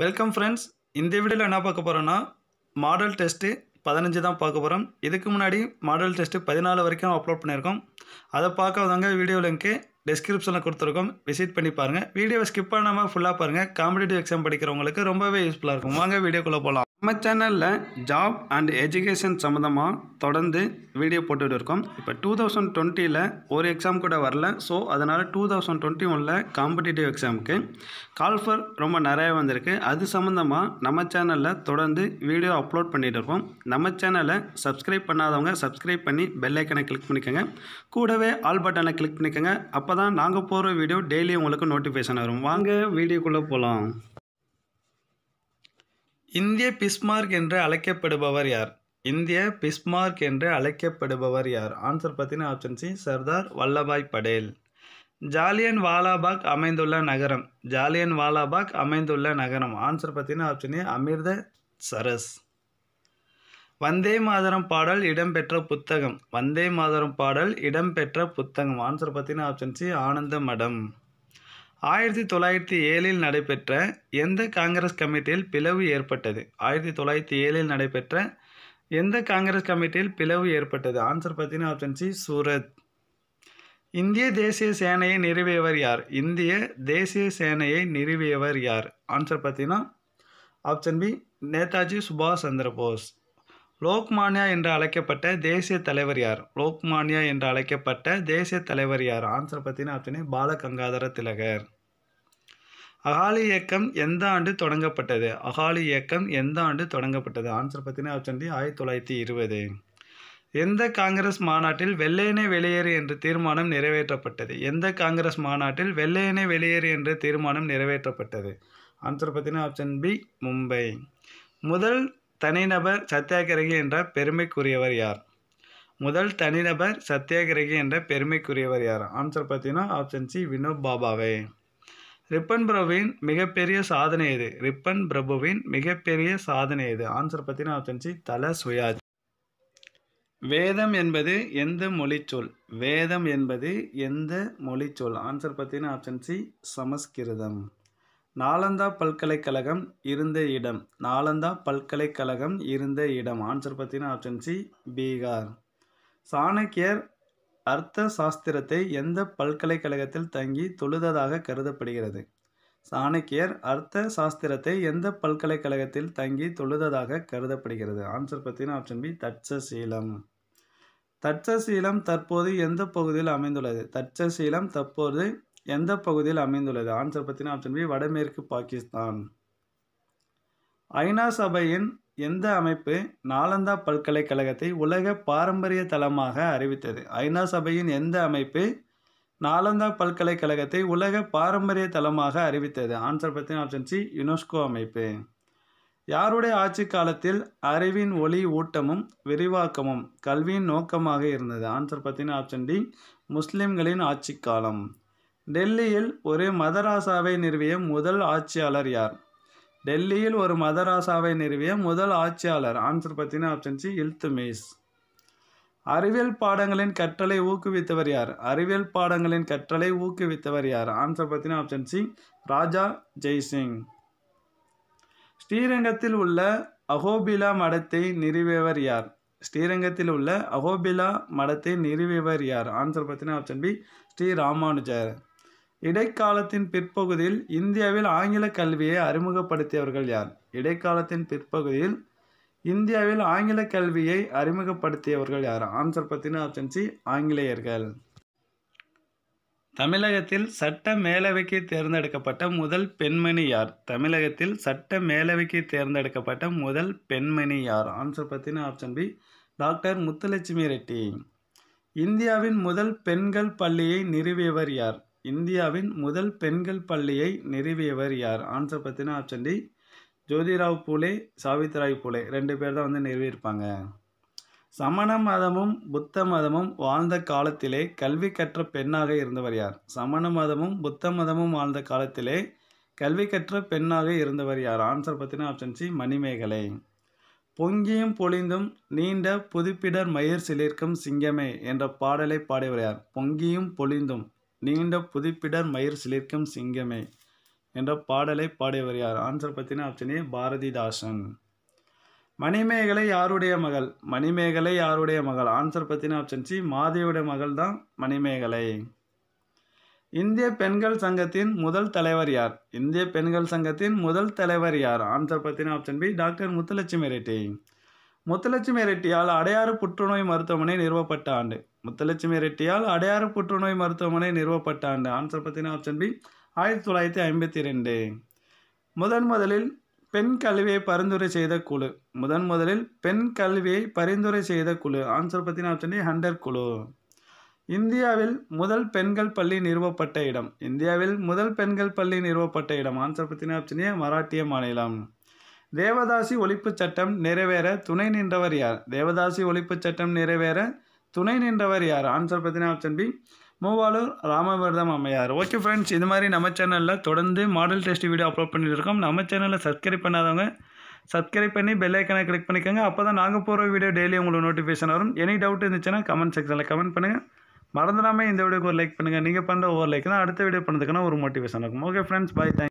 welcome friends இந்த வீடியோவில் என்ன பார்க்க போகிறோன்னா மாடல் டெஸ்ட்டு பதினஞ்சு தான் பார்க்க போகிறோம் இதுக்கு முன்னாடி மாடல் டெஸ்ட்டு பதினாலு வரைக்கும் அப்லோட் பண்ணியிருக்கோம் அதை பார்க்காதவங்க வீடியோ லிங்க்கு டிஸ்கிரிப்ஷனில் கொடுத்துருக்கோம் விசிட் பண்ணி பாருங்கள் வீடியோவை ஸ்கிப் பண்ணாமல் ஃபுல்லாக பாருங்கள் காம்படிட்டிவ் எக்ஸாம் படிக்கிறவங்களுக்கு ரொம்பவே யூஸ்ஃபுல்லாக இருக்கும் வாங்க வீடியோக்குள்ளே போகலாம் நம்ம சேனலில் ஜாப் அண்ட் எஜுகேஷன் சம்மந்தமாக தொடர்ந்து வீடியோ போட்டுகிட்டு இருக்கோம் இப்போ டூ தௌசண்ட் டுவெண்ட்டியில் ஒரு எக்ஸாம் கூட வரல ஸோ அதனால் டூ தௌசண்ட் டுவெண்ட்டி ஒனில் காம்படிட்டிவ் எக்ஸாமுக்கு கால்ஃபர் ரொம்ப நிறையா வந்திருக்கு அது சம்மந்தமாக நம்ம சேனலில் தொடர்ந்து வீடியோ அப்லோட் பண்ணிகிட்டு இருக்கோம் நம்ம சேனலை சப்ஸ்கிரைப் பண்ணாதவங்க சப்ஸ்கிரைப் பண்ணி பெல் ஐக்கனை கிளிக் பண்ணிக்கோங்க கூடவே ஆல் பட்டனை கிளிக் பண்ணிக்கோங்க அப்போ தான் நாங்கள் போகிற வீடியோ டெய்லி உங்களுக்கு நோட்டிஃபிகேஷன் வரும் வாங்க வீடியோக்குள்ளே போகலாம் இந்திய பிஸ்மார்க் என்று அழைக்கப்படுபவர் யார் இந்திய பிஸ்மார்க் என்று அழைக்கப்படுபவர் யார் ஆன்சர் பார்த்தீங்கன்னா ஆப்ஷன் சி சர்தார் வல்லபாய் படேல் ஜாலியன் வாலாபாக் அமைந்துள்ள நகரம் ஜாலியன் வாலாபாக் அமைந்துள்ள நகரம் ஆன்சர் பார்த்தீங்கன்னா ஆப்ஷன் ஏ அமிர்த சரஸ் வந்தே மாதரம் பாடல் இடம்பெற்ற புத்தகம் வந்தே மாதரம் பாடல் இடம்பெற்ற புத்தகம் ஆன்சர் பார்த்தீங்கன்னா ஆப்ஷன் சி ஆனந்த மடம் ஆயிரத்தி தொள்ளாயிரத்தி ஏழில் நடைபெற்ற எந்த காங்கிரஸ் கமிட்டியில் பிளவு ஏற்பட்டது ஆயிரத்தி தொள்ளாயிரத்தி ஏழில் நடைபெற்ற எந்த காங்கிரஸ் கமிட்டியில் பிளவு ஏற்பட்டது ஆன்சர் பார்த்தீங்கன்னா ஆப்ஷன் சி சூரத் இந்திய தேசிய சேனையை நிறுவியவர் யார் இந்திய தேசிய சேனையை நிறுவியவர் யார் ஆன்சர் பார்த்தீங்கன்னா ஆப்ஷன் பி நேதாஜி சுபாஷ் சந்திர போஸ் லோக்மானியா என்று அழைக்கப்பட்ட தேசிய தலைவர் யார் லோக்மானியா என்று அழைக்கப்பட்ட தேசிய தலைவர் யார் ஆன்சர் பார்த்தீங்கன்னா பால பாலகங்காதர திலகர் அகாலி இயக்கம் எந்த ஆண்டு தொடங்கப்பட்டது அகாலி இயக்கம் எந்த ஆண்டு தொடங்கப்பட்டது ஆன்சர் பார்த்தீங்கன்னா ஆயிரத்தி தொள்ளாயிரத்தி இருபது எந்த காங்கிரஸ் மாநாட்டில் வெள்ளையனே வெளியேறு என்று தீர்மானம் நிறைவேற்றப்பட்டது எந்த காங்கிரஸ் மாநாட்டில் வெள்ளையனே வெளியேறு என்று தீர்மானம் நிறைவேற்றப்பட்டது ஆன்சர் பார்த்தீங்கன்னா ஆப்ஷன் பி மும்பை முதல் தனிநபர் சத்தியாகிரகி என்ற பெருமைக்குரியவர் யார் முதல் தனிநபர் சத்தியாகிரகி என்ற பெருமைக்குரியவர் யார் ஆன்சர் பார்த்தீங்கன்னா option C Vinoba Bhave Ripon பிரபுவின் மிகப்பெரிய சாதனை எது ரிப்பன் பிரபுவின் மிகப்பெரிய சாதனை எது ஆன்சர் பார்த்தீங்கன்னா ஆப்ஷன் சி தல சுயாஜ் வேதம் என்பது எந்த மொழிச்சொல் வேதம் என்பது எந்த மொழிச்சொல் ஆன்சர் பார்த்தீங்கன்னா ஆப்ஷன் சி சமஸ்கிருதம் நாலந்தா பல்கலைக்கழகம் இருந்த இடம் நாலந்தா பல்கலைக்கழகம் இருந்த இடம் ஆன்சர் பார்த்தீங்கன்னா ஆப்ஷன் சி பீகார் சாணக்கியர் அர்த்த சாஸ்திரத்தை எந்த பல்கலைக்கழகத்தில் தங்கி தொழுததாக கருதப்படுகிறது சாணக்கியர் அர்த்த சாஸ்திரத்தை எந்த பல்கலைக்கழகத்தில் தங்கி தொழுததாக கருதப்படுகிறது ஆன்சர் பார்த்தீங்கன்னா ஆப்ஷன் பி தட்சசீலம் தட்சசீலம் தற்போது எந்த பகுதியில் அமைந்துள்ளது தட்சசீலம் தற்போது எந்த பகுதியில் அமைந்துள்ளது ஆன்சர் பார்த்தீங்கன்னா ஆப்ஷன் பி வடமேற்கு பாகிஸ்தான் ஐநா சபையின் எந்த அமைப்பு நாலந்தா பல்கலைக்கழகத்தை உலக பாரம்பரிய தளமாக அறிவித்தது ஐநா சபையின் எந்த அமைப்பு நாலந்தா பல்கலைக்கழகத்தை உலக பாரம்பரிய தளமாக அறிவித்தது ஆன்சர் பார்த்தீங்கன்னா ஆப்ஷன் சி யுனெஸ்கோ அமைப்பு யாருடைய ஆட்சி காலத்தில் அறிவின் ஒளி ஊட்டமும் விரிவாக்கமும் கல்வியின் நோக்கமாக இருந்தது ஆன்சர் பார்த்தீங்கன்னா ஆப்ஷன் டி முஸ்லிம்களின் ஆட்சி காலம் டெல்லியில் ஒரு மதராசாவை நிறுவிய முதல் ஆட்சியாளர் யார் டெல்லியில் ஒரு மதராசாவை நிறுவிய முதல் ஆட்சியாளர் ஆன்சர் பார்த்தீங்கன்னா ஆப்ஷன் சி இல்துமேஸ் அறிவியல் பாடங்களின் கற்றலை ஊக்குவித்தவர் யார் அறிவியல் பாடங்களின் கற்றலை ஊக்குவித்தவர் யார் ஆன்சர் பார்த்தீங்கன்னா ஆப்ஷன் சி ராஜா ஜெய்சிங் ஸ்ரீரங்கத்தில் உள்ள அகோபிலா மடத்தை நிறுவியவர் யார் ஸ்ரீரங்கத்தில் உள்ள அகோபிலா மடத்தை நிறுவியவர் யார் ஆன்சர் பார்த்தீங்கன்னா ஆப்ஷன் பி ஸ்ரீ ராமானுஜர் இடைக்காலத்தின் பிற்பகுதியில் இந்தியாவில் ஆங்கில கல்வியை அறிமுகப்படுத்தியவர்கள் யார் இடைக்காலத்தின் பிற்பகுதியில் இந்தியாவில் ஆங்கில கல்வியை அறிமுகப்படுத்தியவர்கள் யார் ஆன்சர் பார்த்தீங்கன்னா ஆப்ஷன் சி ஆங்கிலேயர்கள் தமிழகத்தில் சட்ட மேலவைக்கு தேர்ந்தெடுக்கப்பட்ட முதல் பெண்மணி யார் தமிழகத்தில் சட்ட மேலவைக்கு தேர்ந்தெடுக்கப்பட்ட முதல் பெண்மணி யார் ஆன்சர் பார்த்தீங்கன்னா option B doctor Muthulakshmi Reddy இந்தியாவின் முதல் பெண்கள் பள்ளியை நிறுவியவர் யார் இந்தியாவின் முதல் பெண்கள் பள்ளியை நிறுவியவர் யார் ஆன்சர் பார்த்தீங்கன்னா ஆப்ஷன் டி ஜோதிராவ் பூலே சாவித்ராய் பூலே ரெண்டு பேர் தான் வந்து நிறுவியிருப்பாங்க சமண மதமும் புத்த மதமும் வாழ்ந்த காலத்திலே கல்வி கற்ற பெண்ணாக இருந்தவர் யார் சமண மதமும் புத்த மதமும் வாழ்ந்த காலத்திலே கல்வி கற்ற பெண்ணாக இருந்தவர் யார் ஆன்சர் பார்த்தீங்கன்னா ஆப்ஷன் சி மணிமேகலை பொங்கியும் பொழிந்தும் நீண்ட புதுப்பிடர் மயிர் சிலிர்க்கும் சிங்கமே என்ற பாடலை பாடியவர் யார் பொங்கியும் பொழிந்தும் நீண்ட புதுப்பிடர் மயிர் சிலிர்க்கும் சிங்கமே என்ற பாடலை பாடியவர் யார் ஆன்சர் பார்த்தீங்கன்னா ஆப்ஷன் ஏ பாரதிதாசன் மணிமேகலை யாருடைய மகள் மணிமேகலை யாருடைய மகள் ஆன்சர் பார்த்தீங்கன்னா ஆப்ஷன் சி மாதேவியுடைய மகள் தான் மணிமேகலை இந்திய பெண்கள் சங்கத்தின் முதல் தலைவர் யார் இந்திய பெண்கள் சங்கத்தின் முதல் தலைவர் யார் ஆன்சர் பார்த்தீங்கன்னா option B doctor Muthulakshmi Reddy Muthulakshmi ரெட்டியால் அடையாறு புற்றுநோய் மருத்துவமனை நிறுவப்பட்ட ஆண்டு முத்தலட்சுமி ரெட்டியால் அடையாறு புற்றுநோய் மருத்துவமனை நிறுவப்பட்ட ஆண்டு ஆன்சர் பார்த்தீங்கன்னா ஆப்ஷன் பி ஆயிரத்தி தொள்ளாயிரத்தி ஐம்பத்தி ரெண்டு முதன் முதலில் பெண் கல்வியை பரிந்துரை செய்த குழு முதன் முதலில் பெண் கல்வியை பரிந்துரை செய்த குழு ஆன்சர் பார்த்தீங்கன்னா ஆப்ஷன் டி ஹண்டர் குழு இந்தியாவில் முதல் பெண்கள் பள்ளி நிறுவப்பட்ட இடம் இந்தியாவில் முதல் பெண்கள் பள்ளி நிறுவப்பட்ட இடம் ஆன்சர் பார்த்தீங்கன்னா ஆப்ஷன் ஏ மராட்டிய மாநிலம் தேவதாசி ஒழிப்பு சட்டம் நிறைவேற துணை நின்றவர் யார் தேவதாசி ஒழிப்பு சட்டம் நிறைவேற துணை நின்றவர் யார் ஆன்சர் பார்த்தீங்கன்னா ஆப்ஷன் பி மூவாலூர் ராமபிரதம் அம்மையார் ஓகே ஃப்ரெண்ட்ஸ் இது மாதிரி நம்ம சேனலில் தொடர்ந்து மாடல் டெஸ்ட் வீடியோ அப்லோட் பண்ணிட்டு இருக்கோம் நம்ம சேனலில் சப்ஸ்கிரைப் பண்ணாதவங்க சப்ஸ்கிரைப் பண்ணி பெல் ஐக்கனை கிளிக் பண்ணிக்கோங்க அப்போ தான் நாங்கள் போகிற வீடியோ டெய்லி உங்களுக்கு நோட்டிஃபிகேஷன் வரும் எனி டவுட் இருந்துச்சுன்னா கமெண்ட் செக்ஷனில் கமெண்ட் பண்ணுங்கள் மறந்துடாமல் இந்த வீடியோக்கு ஒரு லைக் பண்ணுங்கள் நீங்கள் பண்ணுற ஒவ்வொரு லைக் தான் அடுத்த வீடியோ பண்ணுறதுக்குன்னா ஒரு மோட்டிவேஷன் இருக்கும் ஓகே ஃப்ரெண்ட்ஸ் பாய் தேங்க்